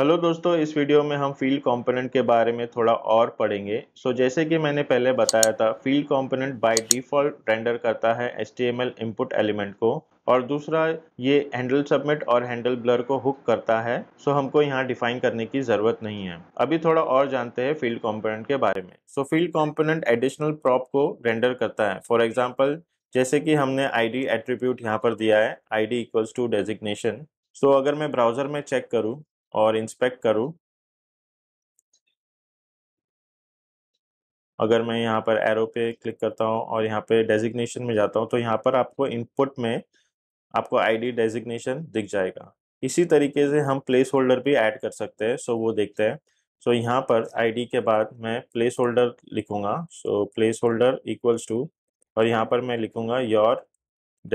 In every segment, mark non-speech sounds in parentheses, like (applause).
Hello दोस्तों इस video में हम फील्ड कंपोनेंट के बारे में थोड़ा और पढ़ेंगे सो so, जैसे कि मैंने पहले बताया था field component by default render करता है एस इनपुट एलिमेंट को और दूसरा ये हैंडल सबमिट और हैंडल ब्लर को हुक करता है सो हमको यहाँ डिफाइन करने की ज़रूरत नहीं है अभी थोड़ा और जानते हैं फील्ड कॉम्पोनेंट के बारे में so field component additional prop को रेंडर करता है फॉर एग्जाम्पल जैसे कि हमने आई डी एट्रीब्यूट यहाँ पर दिया है I D equals to designation so अगर मैं ब्राउज़र में चेक करूँ और इंस्पेक्ट करूं अगर मैं यहाँ पर एरो पे क्लिक करता हूँ और यहाँ पे डेजिग्नेशन में जाता हूँ तो यहाँ पर आपको इनपुट में आपको आईडी डेजिग्नेशन दिख जाएगा इसी तरीके से हम प्लेस होल्डर भी ऐड कर सकते हैं सो वो देखते हैं सो यहाँ पर आईडी के बाद मैं प्लेस होल्डर लिखूँगा so placeholder equals to और यहाँ पर मैं लिखूँगा योर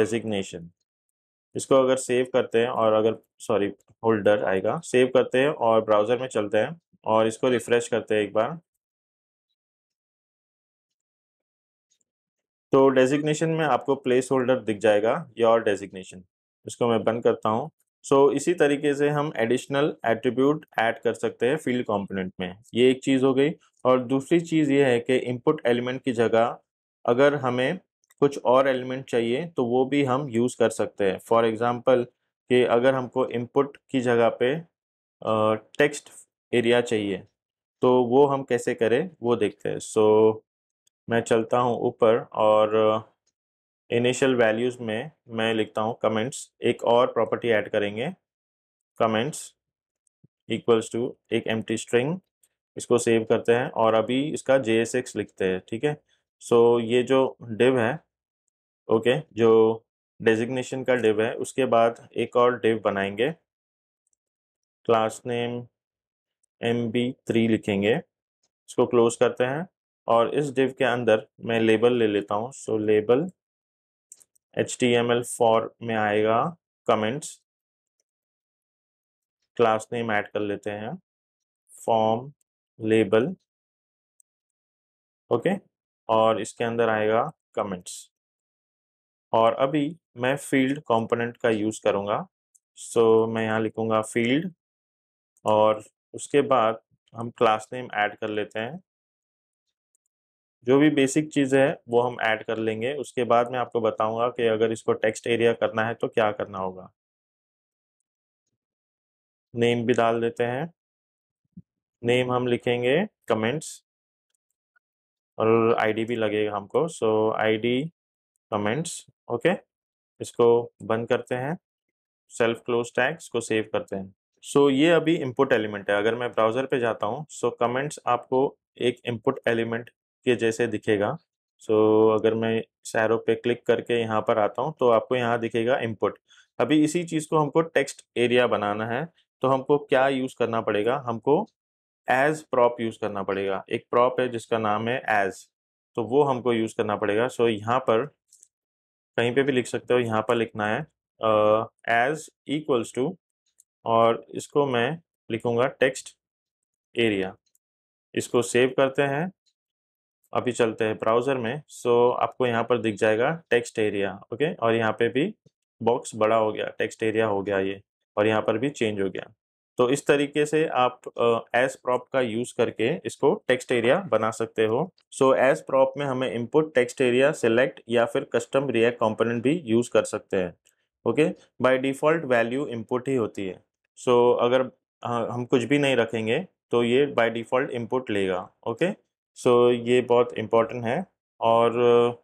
डेजिग्नेशन इसको अगर सेव करते हैं और अगर सॉरी होल्डर आएगा सेव करते हैं और ब्राउज़र में चलते हैं और इसको रिफ़्रेश करते हैं एक बार तो डेजिग्नेशन में आपको प्लेस होल्डर दिख जाएगा योर डेजिग्नेशन इसको मैं बंद करता हूँ सो so, इसी तरीके से हम एडिशनल एट्रीब्यूट ऐड कर सकते हैं फील्ड कंपोनेंट में ये एक चीज़ हो गई और दूसरी चीज़ ये है कि इनपुट एलिमेंट की जगह अगर हमें कुछ और एलिमेंट चाहिए तो वो भी हम यूज़ कर सकते हैं फॉर एग्ज़ाम्पल कि अगर हमको इनपुट की जगह पे टेक्स्ट एरिया चाहिए तो वो हम कैसे करें वो देखते हैं सो so, मैं चलता हूँ ऊपर और इनिशियल वैल्यूज़ में मैं लिखता हूँ कमेंट्स एक और प्रॉपर्टी ऐड करेंगे कमेंट्स इक्वल्स टू एक एम स्ट्रिंग इसको सेव करते हैं और अभी इसका जे लिखते हैं ठीक है सो so, ये जो डिव है ओके okay, जो डेजिग्नेशन का डिव है उसके बाद एक और डिव बनाएंगे class name M B three लिखेंगे इसको क्लोज करते हैं और इस डिव के अंदर मैं लेबल ले लेता हूँ so label H T M L for में आएगा कमेंट्स क्लास नेम ऐड कर लेते हैं फॉर्म लेबल ओके और इसके अंदर आएगा कमेंट्स और अभी मैं फील्ड कंपोनेंट का यूज़ करूंगा सो so, मैं यहाँ लिखूंगा फील्ड और उसके बाद हम क्लास नेम ऐड कर लेते हैं जो भी बेसिक चीज़ है वो हम ऐड कर लेंगे उसके बाद मैं आपको बताऊंगा कि अगर इसको टेक्स्ट एरिया करना है तो क्या करना होगा नेम भी डाल देते हैं नेम हम लिखेंगे कमेंट्स और आईडी भी लगेगा हमको सो आईडी कमेंट्स ओके इसको बंद करते हैं सेल्फ क्लोज टैग्स को सेव करते हैं सो so, ये अभी इनपुट एलिमेंट है अगर मैं ब्राउज़र पे जाता हूँ सो so कमेंट्स आपको एक इनपुट एलिमेंट के जैसे दिखेगा सो so, अगर मैं सैरो पे क्लिक करके यहाँ पर आता हूँ तो आपको यहाँ दिखेगा इनपुट अभी इसी चीज़ को हमको टेक्स्ट एरिया बनाना है तो हमको क्या यूज़ करना पड़ेगा हमको एज प्रॉप यूज़ करना पड़ेगा एक प्रॉप है जिसका नाम है एज तो वो हमको यूज़ करना पड़ेगा सो so, यहाँ पर कहीं पे भी लिख सकते हो यहाँ पर लिखना है एज इक्वल्स टू और इसको मैं लिखूँगा टेक्स्ट एरिया इसको सेव करते हैं अभी चलते हैं ब्राउज़र में सो so, आपको यहाँ पर दिख जाएगा टेक्स्ट एरिया ओके और यहाँ पे भी बॉक्स बड़ा हो गया टेक्स्ट एरिया हो गया ये और यहाँ पर भी चेंज हो गया तो इस तरीके से आप एस प्रॉप का यूज करके इसको टेक्स्ट एरिया बना सकते हो सो एस प्रॉप में हमें इनपुट टेक्स्ट एरिया सिलेक्ट या फिर कस्टम रिएक्ट कंपोनेंट भी यूज कर सकते हैं okay by default value input ही होती है सो so, अगर हाँ, हम कुछ भी नहीं रखेंगे तो ये बाय डिफ़ॉल्ट इनपुट लेगा ओके सो so, ये बहुत इम्पॉर्टेंट है और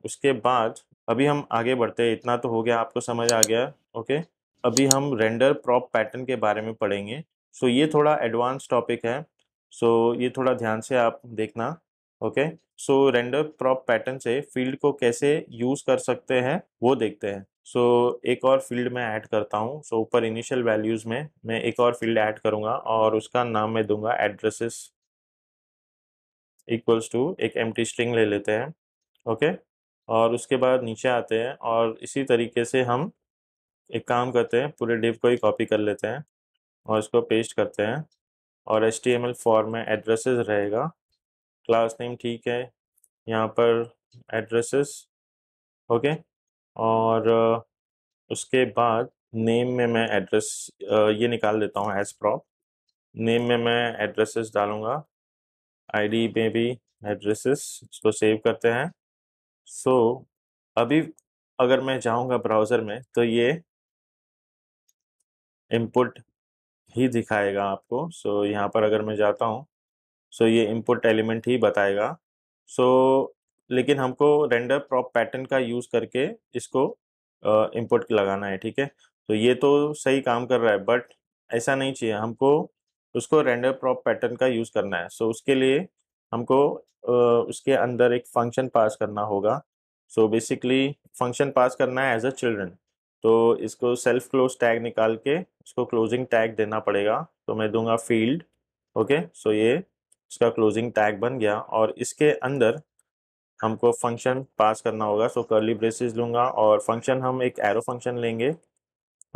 उसके बाद अभी हम आगे बढ़ते हैं इतना तो हो गया आपको समझ आ गया ओके okay? अभी हम रेंडर प्रॉप पैटर्न के बारे में पढ़ेंगे सो ये थोड़ा एडवांस टॉपिक है सो ये थोड़ा ध्यान से आप देखना okay so render prop pattern से फील्ड को कैसे यूज़ कर सकते हैं वो देखते हैं सो so, एक और फील्ड में ऐड करता हूँ सो so, ऊपर इनिशियल वैल्यूज़ में मैं एक और फील्ड ऐड करूँगा और उसका नाम मैं दूंगा एड्रेसेस इक्वल्स टू एक एम स्ट्रिंग ले लेते हैं ओके okay? और उसके बाद नीचे आते हैं और इसी तरीके से हम एक काम करते हैं पूरे डिव को ही कॉपी कर लेते हैं और इसको पेस्ट करते हैं और H T M L form में एड्रेसेस रहेगा क्लास नेम ठीक है यहाँ पर एड्रेसेस ओके और उसके बाद नेम में मैं एड्रेस ये निकाल देता हूँ एज प्रॉप नेम में मैं एड्रेसेस डालूँगा आईडी में भी एड्रेसेस इसको सेव करते हैं सो so, अभी अगर मैं जाऊँगा ब्राउज़र में तो ये इनपुट ही दिखाएगा आपको सो so, यहाँ पर अगर मैं जाता हूँ सो so, ये इनपुट एलिमेंट ही बताएगा सो so, लेकिन हमको रेंडर प्रॉप पैटर्न का यूज़ करके इसको इनपुट uh, लगाना है ठीक है तो ये तो सही काम कर रहा है बट ऐसा नहीं चाहिए हमको उसको रेंडर प्रॉप पैटर्न का यूज़ करना है सो so, उसके लिए हमको uh, उसके अंदर एक फंक्शन पास करना होगा सो बेसिकली फंक्शन पास करना है एज अ चिल्ड्रन तो इसको सेल्फ क्लोज टैग निकाल के इसको क्लोजिंग टैग देना पड़ेगा तो मैं दूंगा फील्ड ओके सो ये इसका क्लोजिंग टैग बन गया और इसके अंदर हमको फंक्शन पास करना होगा सो कर्ली ब्रेसिस लूँगा और फंक्शन हम एक एरो फंक्शन लेंगे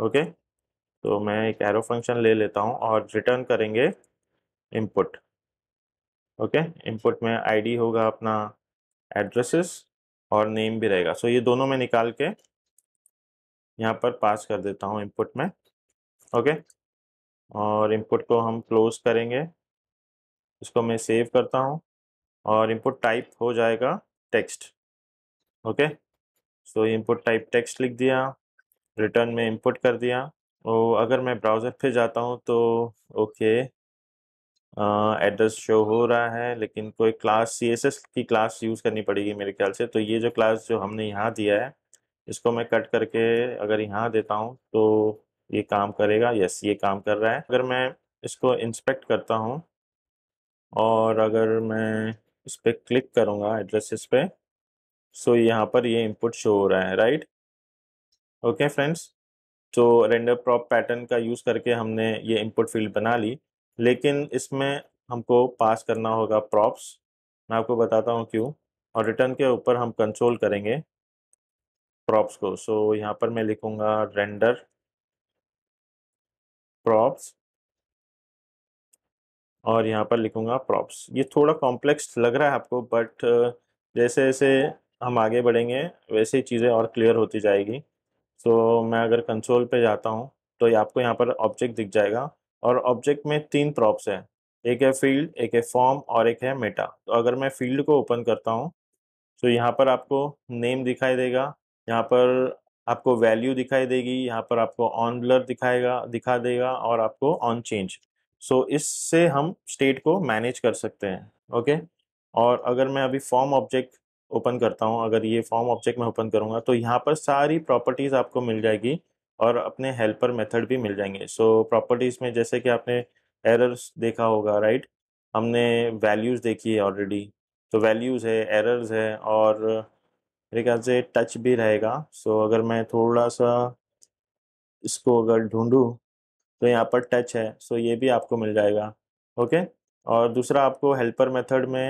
ओके तो मैं एक एरो फंक्शन ले लेता हूँ और रिटर्न करेंगे इनपुट ओके इनपुट में आईडी होगा अपना एड्रेसेस और नेम भी रहेगा सो so, ये दोनों में निकाल के यहाँ पर पास कर देता हूँ इनपुट में ओके और इनपुट को हम क्लोज करेंगे इसको मैं सेव करता हूँ और इनपुट टाइप हो जाएगा text okay so input type text लिख दिया रिटर्न में इनपुट कर दिया और तो अगर मैं ब्राउज़र पे जाता हूँ तो ओके एड्रेस शो हो रहा है लेकिन कोई क्लास सी की क्लास यूज़ करनी पड़ेगी मेरे ख्याल से तो ये जो क्लास जो हमने यहाँ दिया है इसको मैं कट करके अगर यहाँ देता हूँ तो ये काम करेगा यस ये काम कर रहा है अगर मैं इसको इंस्पेक्ट करता हूँ और अगर मैं इस पर क्लिक करूँगा एड्रेसेस पे सो यहाँ पर ये इनपुट शो हो रहा है राइट ओके फ्रेंड्स तो रेंडर प्रॉप पैटर्न का यूज़ करके हमने ये इनपुट फील्ड बना ली लेकिन इसमें हमको पास करना होगा प्रॉप्स मैं आपको बताता हूँ क्यों और रिटर्न के ऊपर हम कंसोल करेंगे प्रॉप्स को सो so, यहाँ पर मैं लिखूंगा रेंडर प्रॉप्स और यहाँ पर लिखूंगा प्रॉप्स ये थोड़ा कॉम्प्लेक्स लग रहा है आपको बट जैसे जैसे हम आगे बढ़ेंगे वैसे ही चीज़ें और क्लियर होती जाएगी सो so, मैं अगर कंसोल पे जाता हूँ तो ये आपको यहाँ पर ऑब्जेक्ट दिख जाएगा और ऑब्जेक्ट में तीन प्रॉप्स हैं एक है फील्ड एक है फॉर्म और एक है मेटा तो अगर मैं फील्ड को ओपन करता हूँ तो यहाँ पर आपको नेम दिखाई देगा यहाँ पर आपको वैल्यू दिखाई देगी यहाँ पर आपको ऑन ब्लर दिखाएगा दिखा देगा और आपको ऑन चेंज सो इससे हम स्टेट को मैनेज कर सकते हैं ओके और अगर मैं अभी फॉर्म ऑब्जेक्ट ओपन करता हूँ अगर ये फॉर्म ऑब्जेक्ट मैं ओपन करूँगा तो यहाँ पर सारी प्रॉपर्टीज़ आपको मिल जाएगी और अपने हेल्पर मेथड भी मिल जाएंगे सो so, प्रॉपर्टीज़ में जैसे कि आपने एरर्स देखा होगा राइट हमने वैल्यूज़ देखी है ऑलरेडी तो वैल्यूज़ है एरर्स है और मेरे ख्याल से टच भी रहेगा सो अगर मैं थोड़ा सा इसको अगर ढूंढूं तो यहाँ पर टच है सो ये भी आपको मिल जाएगा ओके और दूसरा आपको हेल्पर मेथड में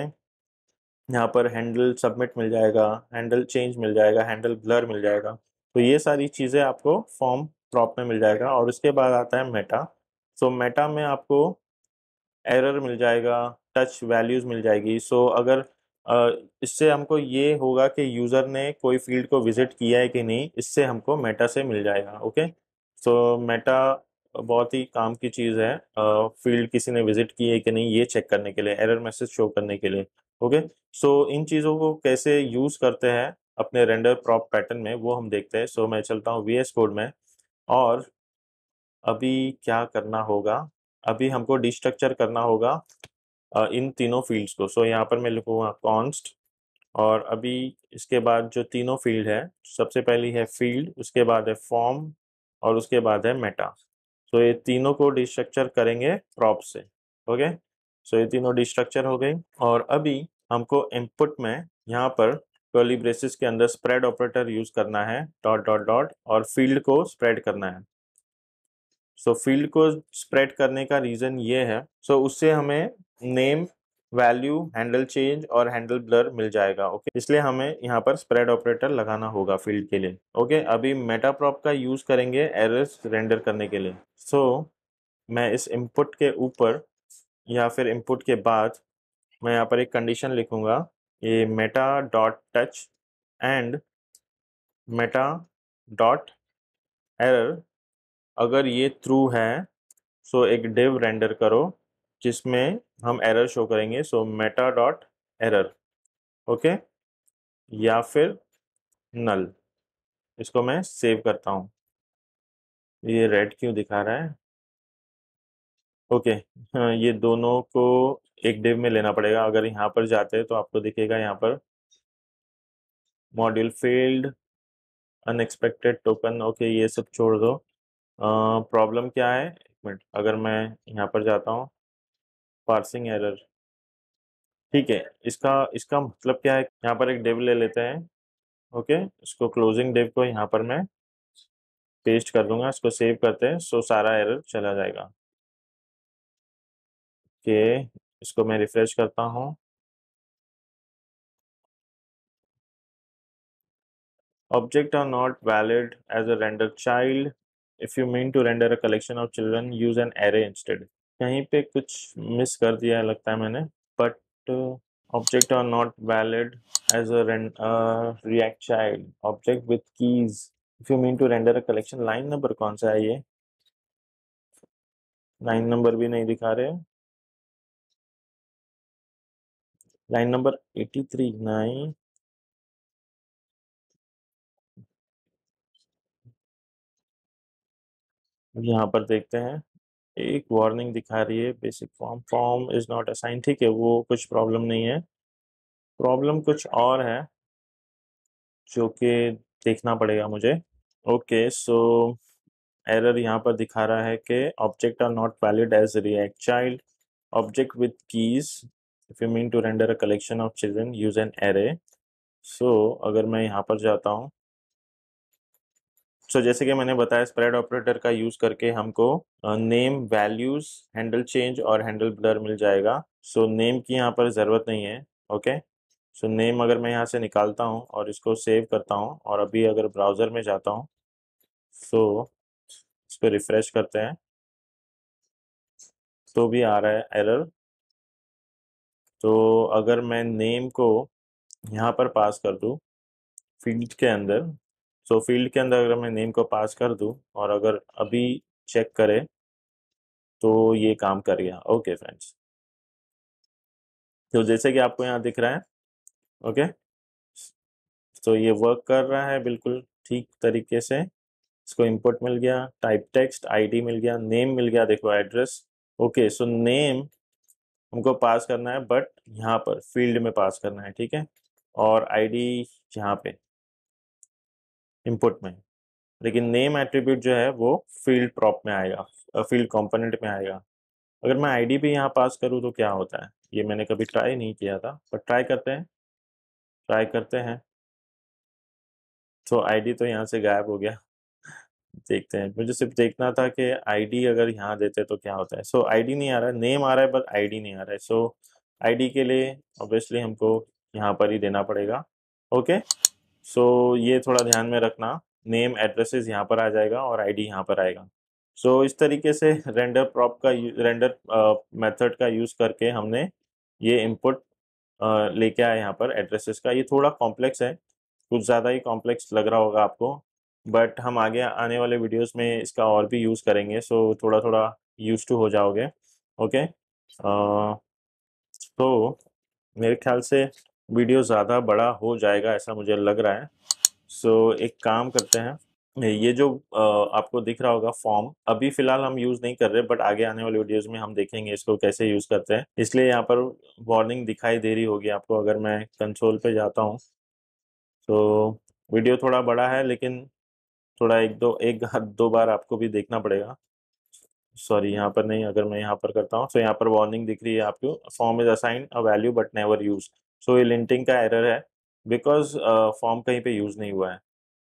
यहाँ पर हैंडल सबमिट मिल जाएगा हैंडल चेंज मिल जाएगा हैंडल ब्लर मिल जाएगा तो ये सारी चीज़ें आपको फॉर्म प्रॉप में मिल जाएगा और उसके बाद आता है मेटा सो मेटा में आपको एरर मिल जाएगा टच वैल्यूज़ मिल जाएगी सो अगर इससे हमको ये होगा कि यूज़र ने कोई फील्ड को विज़िट किया है कि नहीं इससे हमको मेटा से मिल जाएगा ओके सो मेटा बहुत ही काम की चीज़ है फील्ड किसी ने विज़िट की है कि नहीं ये चेक करने के लिए एरर मैसेज शो करने के लिए ओके सो इन चीज़ों को कैसे यूज़ करते हैं अपने रेंडर प्रॉप पैटर्न में वो हम देखते हैं सो so, मैं चलता हूँ वी कोड में और अभी क्या करना होगा अभी हमको डिस्ट्रक्चर करना होगा इन तीनों फील्ड्स को सो so, यहाँ पर मैं लिखूँगा कॉन्स्ट और अभी इसके बाद जो तीनों फील्ड है सबसे पहली है फील्ड उसके बाद है फॉर्म और उसके बाद है मेटा सो so, ये तीनों को डिस्ट्रक्चर करेंगे प्रॉप से ओके सो so, ये तीनों डिस्ट्रक्चर हो गई और अभी हमको इनपुट में यहाँ पर कर्ली ब्रेसिस के अंदर स्प्रेड ऑपरेटर यूज करना है डॉट डॉट डॉट और फील्ड को स्प्रेड करना है सो so, फील्ड को स्प्रेड करने का रीज़न ये है सो so, उससे हमें नेम वैल्यू हैंडल चेंज और हैंडल ब्लर मिल जाएगा ओके इसलिए हमें यहाँ पर स्प्रेड ऑपरेटर लगाना होगा फील्ड के लिए ओके अभी मेटाप्रॉप का यूज़ करेंगे एरर्स रेंडर करने के लिए सो so, मैं इस इनपुट के ऊपर या फिर इनपुट के बाद मैं यहाँ पर एक कंडीशन लिखूँगा ये meta dot touch and meta dot error अगर ये थ्रू है सो so एक डिव रेंडर करो जिसमें हम एरर शो करेंगे so meta dot error okay या फिर नल इसको मैं सेव करता हूँ ये रेड क्यों दिखा रहा है ओके okay, हाँ, ये दोनों को एक डिव में लेना पड़ेगा अगर यहाँ पर जाते हैं तो आपको दिखेगा यहाँ पर module field unexpected token okay ये सब छोड़ दो प्रॉब्लम क्या है एक मिनट अगर मैं यहाँ पर जाता हूँ पार्सिंग एरर ठीक है इसका इसका मतलब क्या है यहाँ पर एक डेव ले लेते हैं ओके इसको क्लोजिंग डेव को यहाँ पर मैं पेस्ट कर दूंगा इसको सेव करते हैं सो सारा एरर चला जाएगा ओके इसको मैं रिफ्रेश करता हूँ object are not valid as a render child if you mean to render a collection of children use an array instead कहीं पे कुछ मिस कर दिया है लगता है मैंने but object are not valid as a react child object with keys if you mean to render a collection line number कौन सा है ये लाइन नंबर भी नहीं दिखा रहे line number eighty three nine यहाँ पर देखते हैं एक वार्निंग दिखा रही है basic form form is not assign ठीक है वो कुछ प्रॉब्लम नहीं है प्रॉब्लम कुछ और है जो कि देखना पड़ेगा मुझे ओके सो एरर यहाँ पर दिखा रहा है कि object are not valid as react child object with keys if you mean to render a collection of children use an array so अगर मैं यहाँ पर जाता हूँ सो जैसे कि मैंने बताया स्प्रेड ऑपरेटर का यूज़ करके हमको नेम वैल्यूज़ हैंडल चेंज और हैंडल ब्लर मिल जाएगा सो so, नेम की यहाँ पर ज़रूरत नहीं है ओके सो नेम अगर मैं यहाँ से निकालता हूँ और इसको सेव करता हूँ और अभी अगर ब्राउज़र में जाता हूँ सो so, इसको रिफ़्रेश करते हैं तो भी आ रहा है एरर तो अगर मैं नेम को यहाँ पर पास कर दूँ फील्ड के अंदर सो फील्ड के अंदर अगर मैं नेम को पास कर दूँ और अगर अभी चेक करें तो ये काम कर गया ओके फ्रेंड्स तो जैसे कि आपको यहाँ दिख रहा है ओके तो ये वर्क कर रहा है बिल्कुल ठीक तरीके से इसको इंपोर्ट मिल गया टाइप टेक्स्ट आईडी मिल गया नेम मिल गया देखो एड्रेस ओके सो नेम हमको पास करना है बट यहाँ पर फील्ड में पास करना है ठीक है और आईडी यहाँ पे इनपुट में लेकिन नेम एट्रीब्यूट जो है वो फील्ड प्रॉप में आएगा फील्ड कंपोनेंट में आएगा अगर मैं आईडी भी यहाँ पास करूँ तो क्या होता है ये मैंने कभी ट्राई नहीं किया था पर ट्राई करते हैं ट्राई करते हैं तो आईडी तो यहाँ से गायब हो गया देखते हैं मुझे सिर्फ देखना था कि आईडी अगर यहाँ देते तो क्या होता है सो so, डी नहीं आ रहा है नेम आ रहा है बट डी नहीं आ रहा है सो so, डी के लिए ऑब्वियसली हमको यहाँ पर ही देना पड़ेगा ओके okay? सो so, ये थोड़ा ध्यान में रखना नेम एड्रेसेस यहाँ पर आ जाएगा और आईडी यहाँ पर आएगा सो so, इस तरीके से रेंडर प्रॉप का रेंडर मेथड का यूज़ करके हमने ये इनपुट लेके आया यहाँ पर एड्रेसेस का ये थोड़ा कॉम्प्लेक्स है कुछ ज़्यादा ही कॉम्प्लेक्स लग रहा होगा आपको बट हम आगे आने वाले वीडियोस में इसका और भी यूज़ करेंगे सो so, थोड़ा थोड़ा यूज टू हो जाओगे ओके okay? तो मेरे ख्याल से वीडियो ज़्यादा बड़ा हो जाएगा ऐसा मुझे लग रहा है सो so, एक काम करते हैं ये जो आपको दिख रहा होगा फॉर्म अभी फिलहाल हम यूज़ नहीं कर रहे बट आगे आने वाले वीडियोस में हम देखेंगे इसको कैसे यूज़ करते हैं इसलिए यहाँ पर वार्निंग दिखाई दे रही होगी आपको अगर मैं कंसोल पे जाता हूँ तो वीडियो थोड़ा बड़ा है लेकिन थोड़ा एक दो एक (laughs) दो बार आपको भी देखना पड़ेगा सॉरी यहाँ पर नहीं अगर मैं यहाँ पर करता हूँ तो यहाँ पर वार्निंग दिख रही है आपको form is assign a value but never use so ये लिंटिंग का एरर है बिकॉज फॉर्म uh, कहीं पे यूज़ नहीं हुआ है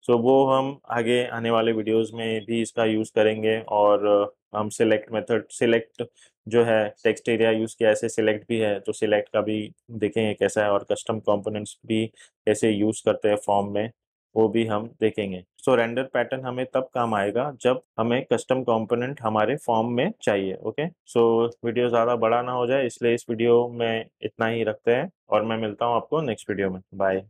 सो so, वो हम आगे आने वाले वीडियोस में भी इसका यूज़ करेंगे और uh, हम सिलेक्ट मेथड सिलेक्ट जो है टेक्स्ट एरिया यूज़ किया ऐसे सिलेक्ट भी है तो सिलेक्ट का भी देखेंगे कैसा है और कस्टम कंपोनेंट्स भी कैसे यूज़ करते हैं फॉर्म में वो भी हम देखेंगे सो रेंडर पैटर्न हमें तब काम आएगा जब हमें कस्टम कंपोनेंट हमारे फॉर्म में चाहिए ओके सो वीडियो ज़्यादा बड़ा ना हो जाए इसलिए इस वीडियो में इतना ही रखते हैं और मैं मिलता हूँ आपको नेक्स्ट वीडियो में बाय